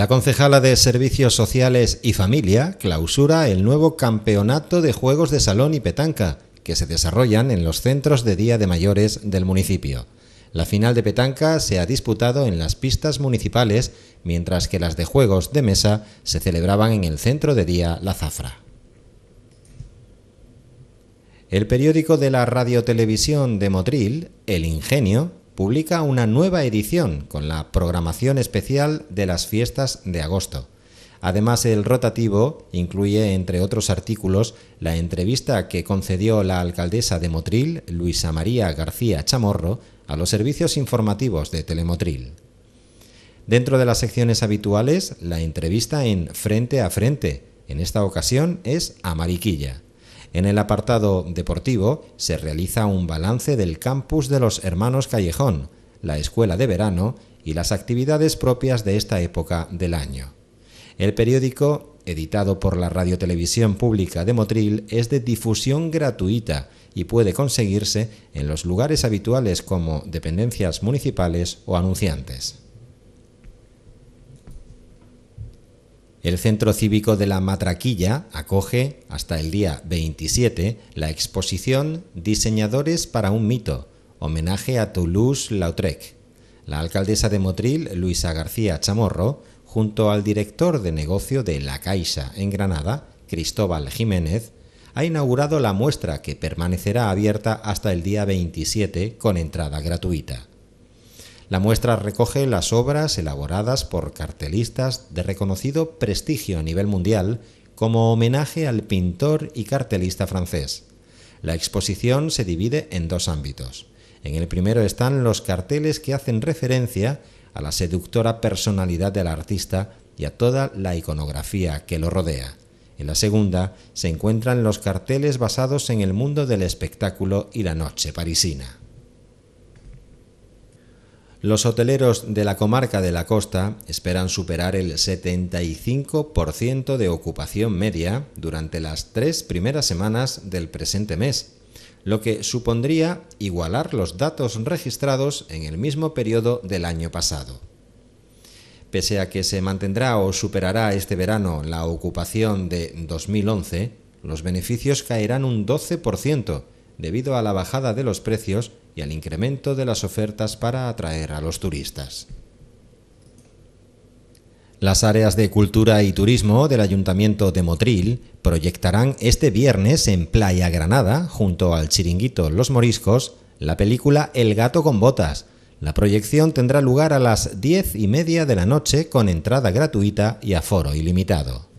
La concejala de Servicios Sociales y Familia clausura el nuevo campeonato de juegos de salón y petanca que se desarrollan en los centros de día de mayores del municipio. La final de petanca se ha disputado en las pistas municipales, mientras que las de juegos de mesa se celebraban en el centro de día La Zafra. El periódico de la radiotelevisión de Motril, El Ingenio, publica una nueva edición con la programación especial de las fiestas de agosto. Además, el rotativo incluye, entre otros artículos, la entrevista que concedió la alcaldesa de Motril, Luisa María García Chamorro, a los servicios informativos de Telemotril. Dentro de las secciones habituales, la entrevista en Frente a Frente. En esta ocasión es a Mariquilla. En el apartado deportivo se realiza un balance del campus de los hermanos Callejón, la escuela de verano y las actividades propias de esta época del año. El periódico, editado por la Radiotelevisión Pública de Motril, es de difusión gratuita y puede conseguirse en los lugares habituales como dependencias municipales o anunciantes. El Centro Cívico de la Matraquilla acoge, hasta el día 27, la exposición Diseñadores para un mito, homenaje a Toulouse-Lautrec. La alcaldesa de Motril, Luisa García Chamorro, junto al director de negocio de La Caixa en Granada, Cristóbal Jiménez, ha inaugurado la muestra que permanecerá abierta hasta el día 27 con entrada gratuita. La muestra recoge las obras elaboradas por cartelistas de reconocido prestigio a nivel mundial como homenaje al pintor y cartelista francés. La exposición se divide en dos ámbitos. En el primero están los carteles que hacen referencia a la seductora personalidad del artista y a toda la iconografía que lo rodea. En la segunda se encuentran los carteles basados en el mundo del espectáculo y la noche parisina. Los hoteleros de la comarca de la costa esperan superar el 75% de ocupación media durante las tres primeras semanas del presente mes, lo que supondría igualar los datos registrados en el mismo periodo del año pasado. Pese a que se mantendrá o superará este verano la ocupación de 2011, los beneficios caerán un 12% debido a la bajada de los precios y al incremento de las ofertas para atraer a los turistas. Las áreas de cultura y turismo del Ayuntamiento de Motril proyectarán este viernes en Playa Granada, junto al chiringuito Los Moriscos, la película El gato con botas. La proyección tendrá lugar a las diez y media de la noche con entrada gratuita y aforo ilimitado.